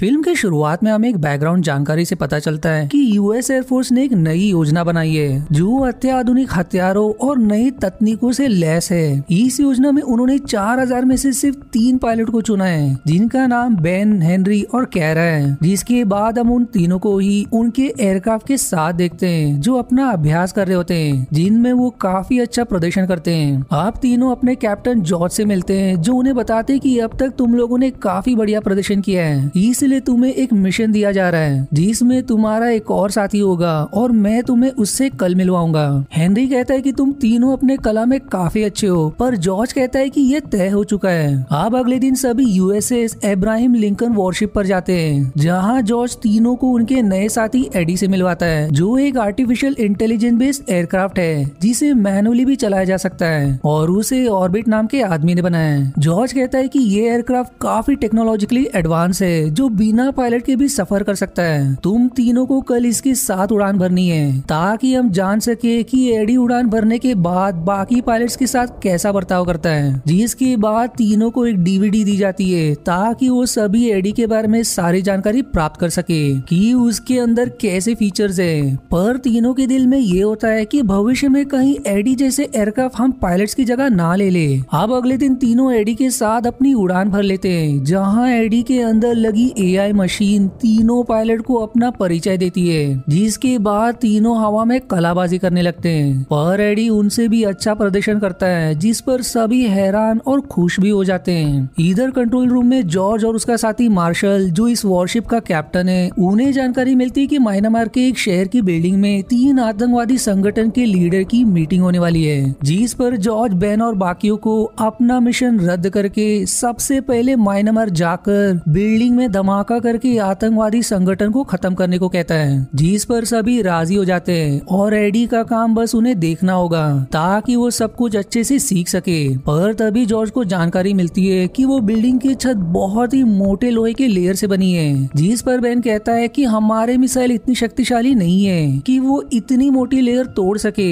film के शुरुआत में हमें एक बैकग्राउंड जानकारी से पता चलता है कि यूएस एयरफोर्स ने एक नई योजना बनाई है जो अत्याधुनिक हथियारों और नई तकनीकों से लैस है इस योजना में उन्होंने चार हजार में से सिर्फ तीन पायलट को चुना है जिनका नाम बेन हेनरी और कैरा है जिसके बाद हम उन तीनों को ही उनके एयरक्राफ्ट के साथ देखते हैं जो अपना अभ्यास कर रहे होते हैं जिनमें वो काफी अच्छा प्रदर्शन करते हैं आप तीनों अपने कैप्टन जॉर्ज से मिलते हैं जो उन्हें बताते हैं कि अब तक तुम लोगों ने काफी बढ़िया प्रदर्शन किया है इस लिए तुम्हें एक मिशन दिया जा रहा है जिसमें तुम्हारा एक और साथी होगा और मैं तुम्हें उससे कल मिलवाऊंगा हेनरी कहता है कि तुम तीनों अपने कला में काफी अच्छे हो पर जॉर्ज कहता है कि ये तय हो चुका है आप अगले दिन सभी यूएसएस इब्राहिम लिंकन वॉरशिप पर जाते हैं जहां जॉर्ज तीनों को उनके नए साथी एडी से मिलवाता है जो एक आर्टिफिशियल इंटेलिजेंस बेस्ड एयरक्राफ्ट है जिसे मैनुअली भी चलाया जा सकता है और उसे ऑर्बिट नाम के आदमी ने बनाया है जॉर्ज कहता है की ये एयरक्राफ्ट काफी टेक्नोलॉजिकली एडवांस है जो बिना पायलट के भी सफर कर सकता है तुम तीनों को कल इसके साथ उड़ान भरनी है ताकि हम जान सके कि एडी उड़ान भरने के बाद बाकी पायलट्स के साथ कैसा बर्ताव करता है जिसके बाद तीनों को एक डीवीडी दी जाती है ताकि वो सभी एडी के बारे में सारी जानकारी प्राप्त कर सके कि उसके अंदर कैसे फीचर्स है पर तीनों के दिल में ये होता है कि भविष्य में कहीं एडी जैसे एयरक्राफ्ट हम पायलट्स की जगह ना ले ले अब अगले दिन तीनों एडी के साथ अपनी उड़ान भर लेते हैं जहाँ एडी के अंदर लगी एआई मशीन तीनों पायलट को अपना परिचय देती है जिसके बाद तीनों हवा में कलाबाजी करने लगते हैं पर एडी उनसे भी अच्छा प्रदर्शन करता है जिस पर सभी हैरान और खुश भी हो जाते हैं इधर कंट्रोल रूम में जॉर्ज और उसका साथी मार्शल जो इस वॉरशिप का कैप्टन है उन्हें जानकारी मिलती है की म्यांमार के एक शहर की बिल्डिंग में तीन आतंकवादी संगठन के लीडर की मीटिंग होने वाली है जिस पर जॉर्ज बेन और बाकियों को अपना मिशन रद्द करके सबसे पहले म्यांमार जाकर बिल्डिंग में धमा धमाका करके आतंकवादी संगठन को खत्म करने को कहता है जिस पर सभी राजी हो जाते हैं और एडी का काम बस उन्हें देखना होगा ताकि वो सब कुछ अच्छे से सीख सके पर तभी जॉर्ज को जानकारी मिलती है कि वो बिल्डिंग की छत बहुत ही मोटे लोहे के लेयर से बनी है जिस पर बेन कहता है कि हमारे मिसाइल इतनी शक्तिशाली नहीं है कि वो इतनी मोटी लेयर तोड़ सके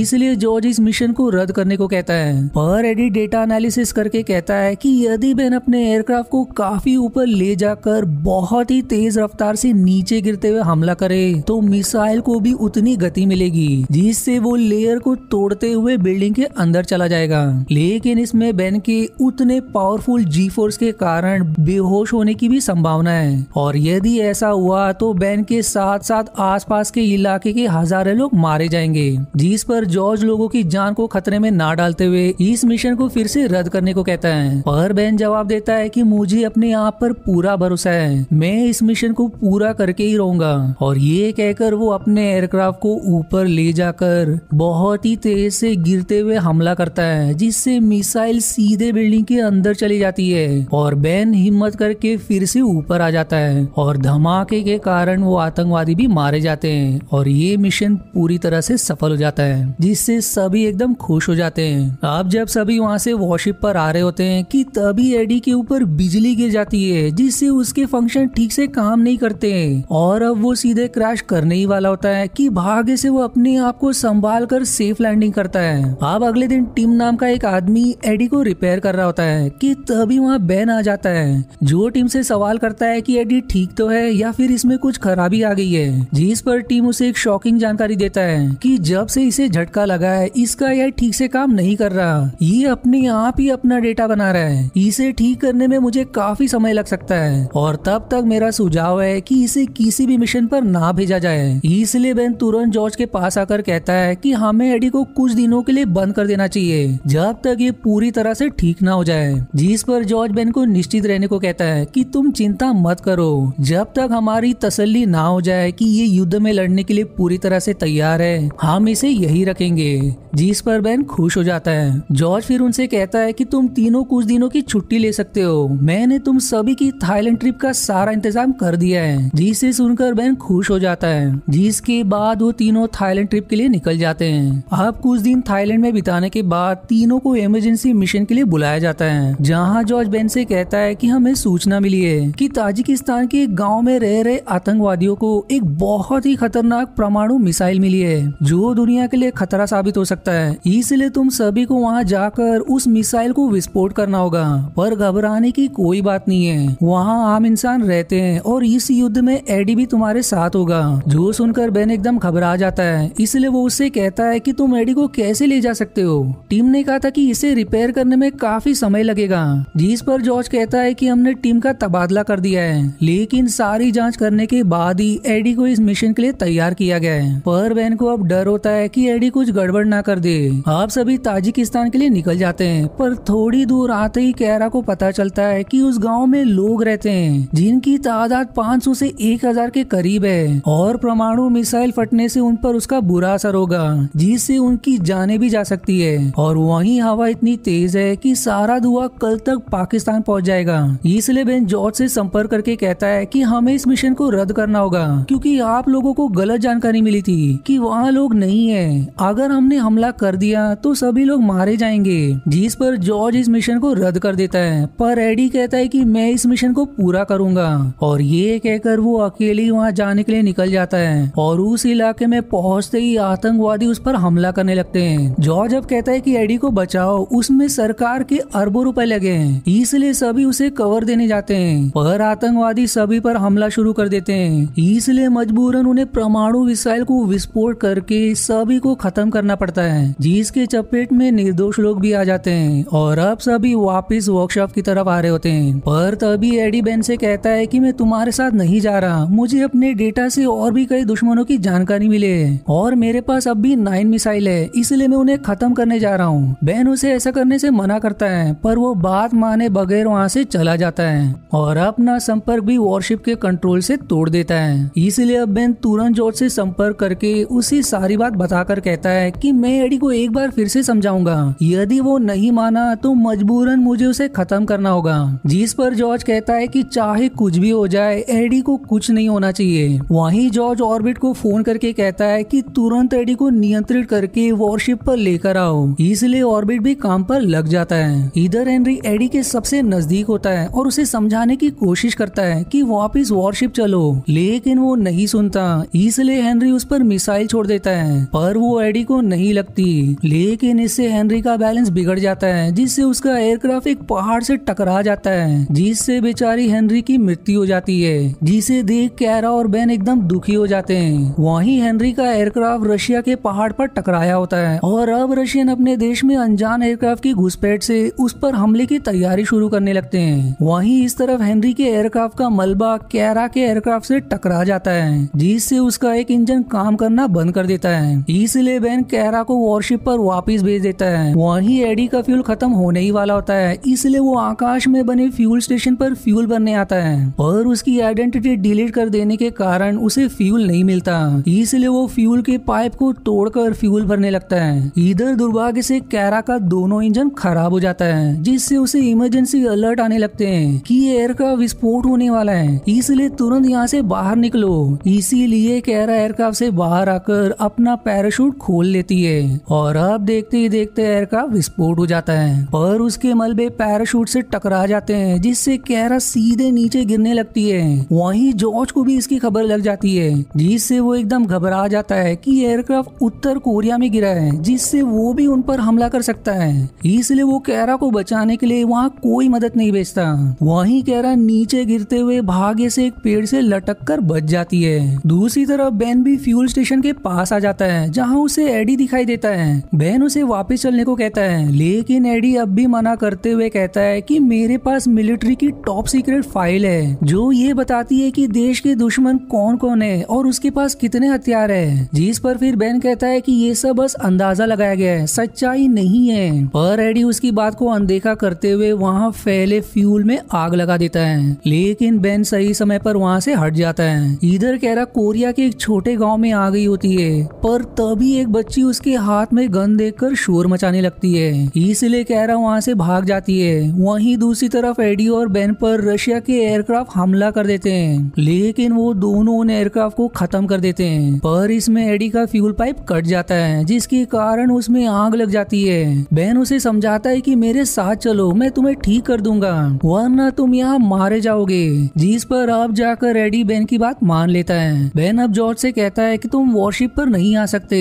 इसलिए जॉर्ज इस मिशन को रद्द करने को कहता है पर एडी डेटा एनालिसिस करके कहता है कि यदि बेन अपने एयरक्राफ्ट को काफी ऊपर ले जाकर पर बहुत ही तेज रफ्तार से नीचे गिरते हुए हमला करे तो मिसाइल को भी उतनी गति मिलेगी जिससे वो लेयर को तोड़ते हुए बिल्डिंग के अंदर चला जाएगा लेकिन इसमें बेन के उतने पावरफुल जी फोर्स के कारण बेहोश होने की भी संभावना है और यदि ऐसा हुआ तो बेन के साथ साथ आसपास के इलाके के हजारों लोग मारे जाएंगे जिस पर जॉर्ज लोगों की जान को खतरे में ना डालते हुए इस मिशन को फिर से रद्द करने को कहता है पर बेन जवाब देता है कि मुझे अपने आप पर पूरा भरोसा भरोसा है मैं इस मिशन को पूरा करके ही रहूंगा और ये कहकर वो अपने एयरक्राफ्ट को ऊपर ले जाकर बहुत ही तेज से गिरते हुए हमला करता है जिससे मिसाइल सीधे बिल्डिंग के अंदर चली जाती है और बैन हिम्मत करके फिर से ऊपर आ जाता है और धमाके के कारण वो आतंकवादी भी मारे जाते हैं और ये मिशन पूरी तरह से सफल हो जाता है जिससे सभी एकदम खुश हो जाते हैं अब जब सभी वहाँ से वॉशिप पर आ रहे होते हैं कि तभी एडी के ऊपर बिजली गिर जाती है जिससे उसके उसके फंक्शन ठीक से काम नहीं करते हैं और अब वो सीधे क्रैश करने ही वाला होता है कि भाग्य से वो अपने आप को संभाल कर सेफ लैंडिंग करता है अब अगले दिन टीम नाम का एक आदमी एडी को रिपेयर कर रहा होता है कि तभी वहाँ बैन आ जाता है जो टीम से सवाल करता है कि एडी ठीक तो है या फिर इसमें कुछ खराबी आ गई है जिस पर टीम उसे एक शॉकिंग जानकारी देता है कि जब से इसे झटका लगा है इसका यह ठीक से काम नहीं कर रहा ये अपने आप ही अपना डेटा बना रहा है इसे ठीक करने में मुझे काफी समय लग सकता है और और तब तक मेरा सुझाव है कि इसे किसी भी मिशन पर ना भेजा जाए इसलिए बेन तुरंत जॉर्ज के पास आकर कहता है कि हमें एडी को कुछ दिनों के लिए बंद कर देना चाहिए जब तक ये पूरी तरह से ठीक ना हो जाए जिस पर जॉर्ज बेन को निश्चित रहने को कहता है कि तुम चिंता मत करो जब तक हमारी तसल्ली ना हो जाए कि ये युद्ध में लड़ने के लिए पूरी तरह से तैयार है हम इसे यही रखेंगे जिस पर बेन खुश हो जाता है जॉर्ज फिर उनसे कहता है कि तुम तीनों कुछ दिनों की छुट्टी ले सकते हो मैंने तुम सभी की थाईलैंड ट्रिप ट्रिप का सारा इंतजाम कर दिया है जिसे सुनकर बेन खुश हो जाता है जिसके बाद वो तीनों थाईलैंड ट्रिप के लिए निकल जाते हैं अब कुछ दिन थाईलैंड में बिताने के बाद तीनों को इमरजेंसी मिशन के लिए बुलाया जाता है जहाँ जॉर्ज बेन से कहता है की हमें सूचना मिली है की ताजिकिस्तान के गाँव में रह रहे आतंकवादियों को एक बहुत ही खतरनाक परमाणु मिसाइल मिली है जो दुनिया के लिए खतरा साबित हो सकता है इसलिए तुम सभी को वहाँ जाकर उस मिसाइल को विस्फोट करना होगा पर घबराने की कोई बात नहीं है वहाँ आम इंसान रहते हैं और इस युद्ध में एडी भी तुम्हारे साथ होगा जो सुनकर बेन एकदम घबरा जाता है इसलिए वो उससे कहता है कि तुम एडी को कैसे ले जा सकते हो टीम ने कहा था कि इसे रिपेयर करने में काफी समय लगेगा जिस पर जॉर्ज कहता है की हमने टीम का तबादला कर दिया है लेकिन सारी जाँच करने के बाद ही एडी को इस मिशन के लिए तैयार किया गया है पर बेन को अब डर होता है की एडी कुछ गड़बड़ ना कर दे आप सभी ताजिकिस्तान के लिए निकल जाते हैं पर थोड़ी दूर आते ही कैरा को पता चलता है की उस गाँव में लोग रहते हैं जिनकी तादाद 500 से 1000 के करीब है और परमाणु मिसाइल फटने से उन पर उसका बुरा असर होगा जिससे उनकी जाने भी जा सकती है और वही हवा इतनी तेज है कि सारा धुआं कल तक पाकिस्तान पहुंच जाएगा इसलिए बेन जॉर्ज से संपर्क करके कहता है कि हमें इस मिशन को रद्द करना होगा क्योंकि आप लोगों को गलत जानकारी मिली थी कि वहाँ लोग नहीं है अगर हमने हमला कर दिया तो सभी लोग मारे जाएंगे जिस पर जॉर्ज इस मिशन को रद्द कर देता है पर एडी कहता है कि मैं इस मिशन को पूरा पूरा करूंगा और ये कहकर वो अकेले वहाँ जाने के लिए निकल जाता है और उस इलाके में पहुंचते ही आतंकवादी उस पर हमला करने लगते हैं जॉर्ज अब कहता है की एडी को बचाओ उसमें सरकार के अरबों रुपए लगे हैं इसलिए सभी उसे कवर देने जाते हैं पर आतंकवादी सभी पर हमला शुरू कर देते हैं इसलिए मजबूरन उन्हें परमाणु मिसाइल को विस्फोट करके सभी को खत्म करना पड़ता है जिसके चपेट में निर्दोष लोग भी आ जाते हैं और अब सभी वापिस वर्कशॉप की तरफ आ रहे होते हैं पर तभी एडी बेन से कहता है कि मैं तुम्हारे साथ नहीं जा रहा मुझे अपने डेटा से और भी कई दुश्मनों की जानकारी मिले है और मेरे पास अब भी नाइन मिसाइल है इसलिए मैं उन्हें खत्म करने जा रहा हूँ बहन उसे ऐसा करने से मना करता है पर वो बात माने बगैर वहाँ से चला जाता है और अपना संपर्क भी वॉरशिप के कंट्रोल से तोड़ देता है इसलिए अब बहन तुरंत जॉर्ज से संपर्क करके उसी सारी बात बताकर कहता है कि मैं एडी को एक बार फिर से समझाऊंगा यदि वो नहीं माना तो मजबूरन मुझे उसे खत्म करना होगा जिस पर जॉर्ज कहता है कि चाहे कुछ भी हो जाए एडी को कुछ नहीं होना चाहिए वहीं जॉर्ज ऑर्बिट को फोन करके कहता है कि तुरंत एडी को नियंत्रित करके वॉरशिप पर लेकर आओ इसलिए ऑर्बिट भी काम पर लग जाता है इधर हेनरी एडी के सबसे नजदीक होता है और उसे समझाने की कोशिश करता है कि वापिस वॉरशिप चलो लेकिन वो नहीं सुनता इसलिए हेनरी उस पर मिसाइल छोड़ देता है पर वो एडी को नहीं लगती लेकिन इससे हेनरी का बैलेंस बिगड़ जाता है जिससे उसका एयरक्राफ्ट एक पहाड़ से टकरा जाता है जिससे बेचारी हेनरी हेनरी की मृत्यु हो जाती है जिसे देख कैरा और बेन एकदम दुखी हो जाते हैं वहीं हेनरी का एयरक्राफ्ट रशिया के पहाड़ पर टकराया होता है और अब रशियन अपने देश में अनजान एयरक्राफ्ट की घुसपैठ से उस पर हमले की तैयारी शुरू करने लगते हैं वहीं इस तरफ हेनरी के एयरक्राफ्ट का मलबा कैरा के एयरक्राफ्ट से टकरा जाता है जिससे उसका एक इंजन काम करना बंद कर देता है इसलिए बेन कैरा को वॉरशिप पर वापिस भेज देता है वहीं एडी का फ्यूल खत्म होने ही वाला होता है इसलिए वो आकाश में बने फ्यूल स्टेशन पर फ्यूल भरने आता है और उसकी आइडेंटिटी डिलीट कर देने के कारण उसे फ्यूल नहीं मिलता इसलिए वो फ्यूल के पाइप को तोड़कर फ्यूल भरने लगता है इधर दुर्भाग्य से कैरा का दोनों इंजन खराब हो जाता है जिससे उसे इमरजेंसी अलर्ट आने लगते हैं कि एयर का विस्फोट होने वाला है इसलिए तुरंत यहाँ से बाहर निकलो इसीलिए कैरा एयरक्राफ्ट से बाहर आकर अपना पैराशूट खोल लेती है और अब देखते ही देखते एयरक्राफ्ट विस्फोट हो जाता है और उसके मलबे पैराशूट से टकरा जाते हैं जिससे कैरा सीधे से नीचे गिरने लगती है वहीं जॉर्ज को भी इसकी खबर लग जाती है जिससे वो एकदम घबरा जाता है कि एयरक्राफ्ट उत्तर कोरिया में गिरा है जिससे वो भी उन पर हमला कर सकता है इसलिए वो कैरा को बचाने के लिए वहाँ कोई मदद नहीं भेजता वहीं कैरा नीचे गिरते हुए भाग्य से एक पेड़ से लटक कर बच जाती है दूसरी तरफ बेन भी फ्यूल स्टेशन के पास आ जाता है जहाँ उसे एडी दिखाई देता है बेन उसे वापस चलने को कहता है लेकिन एडी अब भी मना करते हुए कहता है कि मेरे पास मिलिट्री की टॉप सीक्रेट फाइल है जो ये बताती है कि देश के दुश्मन कौन कौन है और उसके पास कितने हथियार है जिस पर फिर बेन कहता है कि ये सब बस अंदाजा लगाया गया है सच्चाई नहीं है पर एडी उसकी बात को अनदेखा करते हुए वहाँ फैले फ्यूल में आग लगा देता है लेकिन बेन सही समय पर वहाँ से हट जाता है इधर कैरा कोरिया के एक छोटे गाँव में आ गई होती है पर तभी एक बच्ची उसके हाथ में गन देखकर शोर मचाने लगती है इसलिए कैरा वहाँ से भाग जाती है वहीं दूसरी तरफ एडी और बेन पर रशिया के एयरक्राफ्ट हमला कर देते हैं लेकिन वो दोनों उन एयरक्राफ्ट को खत्म कर देते हैं पर इसमें एडी का फ्यूल पाइप कट जाता है जिसके कारण उसमें आग लग जाती है बहन उसे समझाता है कि मेरे साथ चलो मैं तुम्हें ठीक कर दूंगा वरना तुम यहाँ मारे जाओगे जिस पर अब जाकर एडी बहन की बात मान लेता है बहन अब जॉर्ज से कहता है कि तुम वॉरशिप पर नहीं आ सकते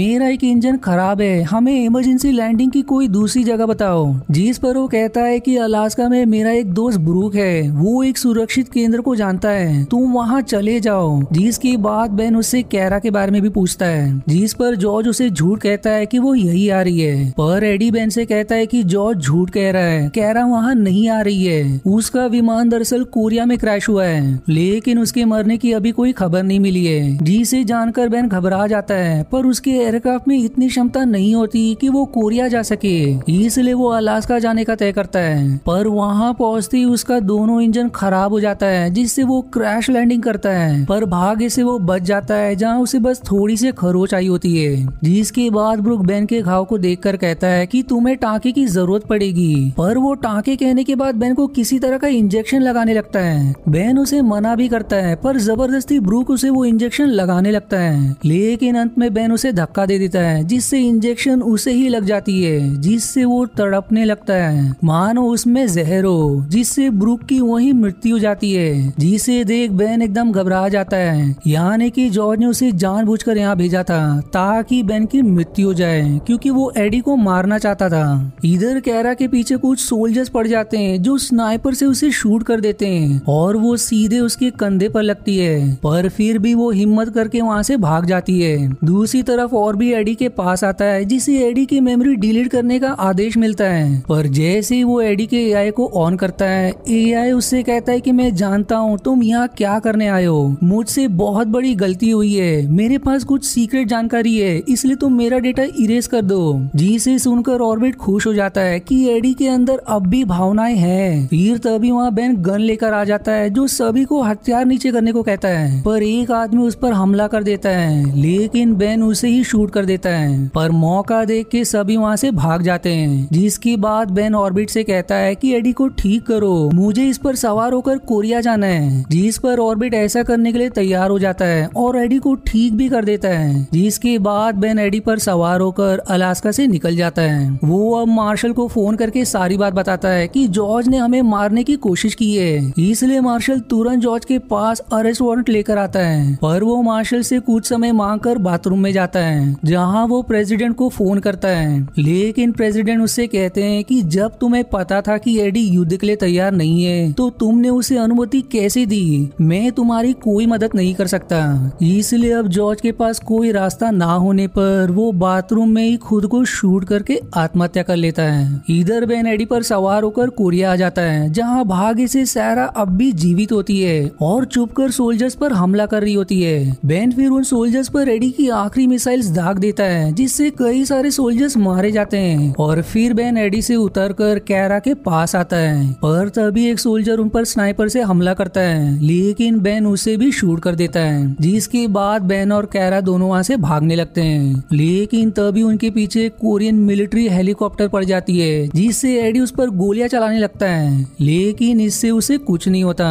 मेरा एक इंजन खराब है हमें इमरजेंसी लैंडिंग की कोई दूसरी जगह बताओ जिस पर वो कहता है कि अलास्का में मेरा एक दोस्त ब्रूक है वो एक सुरक्षित केंद्र को जानता है तुम वहाँ चले जाओ जिसके बाद बेन उससे कैरा के बारे में भी पूछता है जिस पर जॉर्ज उसे झूठ कहता है की वो यही आ रही है पर एडी बेन से कहता है की जॉर्ज झूठ कह रहा है कैरा वहाँ नहीं आ रही है उसका विमान दरअसल कोरिया में क्रैश हुआ है लेकिन उसके मरने की अभी कोई खबर नहीं मिली है जिसे जानकर बेन घबरा जाता है पर उसके एयरक्राफ्ट में इतनी क्षमता नहीं होती कि वो कोरिया जा सके इसलिए वो अलास्का जाने का तय करता है पर वहाँ पहुँचते ही उसका दोनों इंजन खराब हो जाता है जिससे वो क्रैश लैंडिंग करता है पर भाग्य से वो बच जाता है जहाँ उसे बस थोड़ी सी खरोच आई होती है जिसके बाद ब्रुक बेन के घाव को देख कर कहता है की तुम्हें टाँके की जरूरत पड़ेगी पर वो टाके कहने के बाद बेन को किसी तरह का इंजेक्शन लगाने लगता है बेन उसे मना भी करता है पर जबरदस्ती ब्रूक उसे वो इंजेक्शन लगाने लगता है लेकिन अंत में बेन उसे धक्का दे देता है जिससे इंजेक्शन उसे ही लग जाती है जिससे वो तड़पने लगता है मानो उसमें जहर हो जिससे ब्रूक की वो ही मृत्यु हो जाती है जिसे देख बेन एकदम घबरा जाता है यानी कि जॉर्ज ने उसे कर यहाँ भेजा था ताकि बेन की मृत्यु हो जाए क्योंकि वो एडी को मारना चाहता था इधर कैरा के पीछे कुछ सोल्जर्स पड़ जाते हैं जो स्नाइपर से उसे शूट कर देते हैं और वो सीधे उसके कंधे पर लगती है पर फिर भी वो हिम्मत करके वहाँ से भाग जाती है दूसरी तरफ और भी एडी के पास आता है जिसे एडी की मेमोरी डिलीट करने का आदेश मिलता है पर जैसे ही वो एडी के एआई को ऑन करता है एआई उस उससे कहता है कि मैं जानता हूँ तुम यहाँ क्या करने आए हो मुझसे बहुत बड़ी गलती हुई है मेरे पास कुछ सीक्रेट जानकारी है इसलिए तुम मेरा डेटा इरेज कर दो जिसे सुनकर ऑर्बिट खुश हो जाता है कि एडी के अंदर अब भी भावनाएं हैं फिर तभी वहाँ बेन गन लेकर आ जाता है जो सभी को हथियार नीचे करने को कहता है पर एक आदमी उस पर हमला कर देता है लेकिन बेन उसे ही शूट कर देता है पर मौका देख के सभी वहाँ से भाग जाते हैं जिसके बाद बेन ऑर्बिट से कहता है कि एडी को ठीक करो मुझे इस पर सवार होकर कोरिया जाना है जीस पर ऑर्बिट ऐसा करने के लिए तैयार हो जाता है और एडी को ठीक भी कर देता है जिसके बाद बेन एडी पर सवार होकर अलास्का से निकल जाता है वो अब मार्शल को फोन करके सारी बात बताता है कि जॉर्ज ने हमें मारने की कोशिश की है इसलिए मार्शल तुरंत जॉर्ज के पास अरेस्ट वारंट लेकर आता है पर वो मार्शल से कुछ समय मांग कर बाथरूम में जाता है जहाँ वो प्रेसिडेंट को फोन करता है लेकिन प्रेसिडेंट उससे कहते हैं कि जब तुम्हें पता था कि एडी युद्ध के लिए तैयार नहीं है तो तुमने उसे अनुमति कैसे दी मैं तुम्हारी कोई मदद नहीं कर सकता इसलिए अब जॉर्ज के पास कोई रास्ता ना होने पर वो बाथरूम में ही खुद को शूट करके आत्महत्या कर लेता है इधर बेन एडी पर सवार होकर कोरिया आ जाता है जहाँ भाग्य से सारा अब भी जीवित होती है और चुप कर सोल्जर्स पर हमला कर रही होती है बेन फिर उन सोल्जर्स पर एडी की आखिरी मिसाइल दाग देता है जिससे कई सारे सोल्जर्स मारे जाते हैं और फिर बेन एडी से उतर कर कैरा के पास आता है पर तभी एक सोल्जर उन पर स्नाइपर से हमला करता है लेकिन बैन उसे भी शूट कर देता है जिसके बाद बैन और कैरा दोनों वहां से भागने लगते हैं लेकिन तभी उनके पीछे कोरियन मिलिट्री हेलीकॉप्टर पड़ जाती है जिससे एडी उस पर गोलियां चलाने लगता है लेकिन इससे उसे कुछ नहीं होता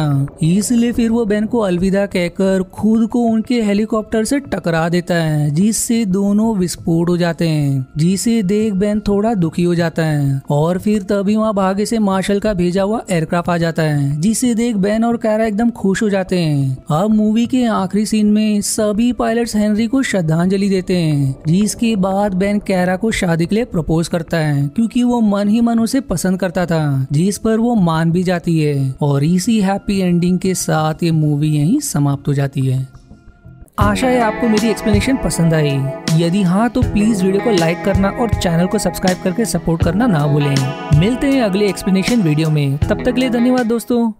इसलिए फिर वो बैन को अलविदा कहकर खुद को उनके हेलीकॉप्टर से टकरा देता है जिससे दोनों विस्फोट हो जाते हैं जिसे देख बैन थोड़ा दुखी हो जाता है और फिर तभी वहाँ भागे से मार्शल का भेजा हुआ एयरक्राफ्ट आ जाता है हैं जिसे देख बेन और कैरा एकदम खुश हो जाते हैं अब मूवी के आखिरी सीन में सभी पायलट हेनरी को श्रद्धांजलि देते हैं जिसके बाद बेन कैरा को शादी के लिए प्रपोज करता है क्योंकि वो मन ही मन उसे पसंद करता था जिस पर वो मान भी जाती है और इसी हैप्पी एंडिंग के साथ ये मूवी यही समाप्त हो जाती है आशा है आपको मेरी एक्सप्लेनेशन पसंद आई यदि हाँ तो प्लीज वीडियो को लाइक करना और चैनल को सब्सक्राइब करके सपोर्ट करना ना भूलें मिलते हैं अगले एक्सप्लेनेशन वीडियो में तब तक लिए धन्यवाद दोस्तों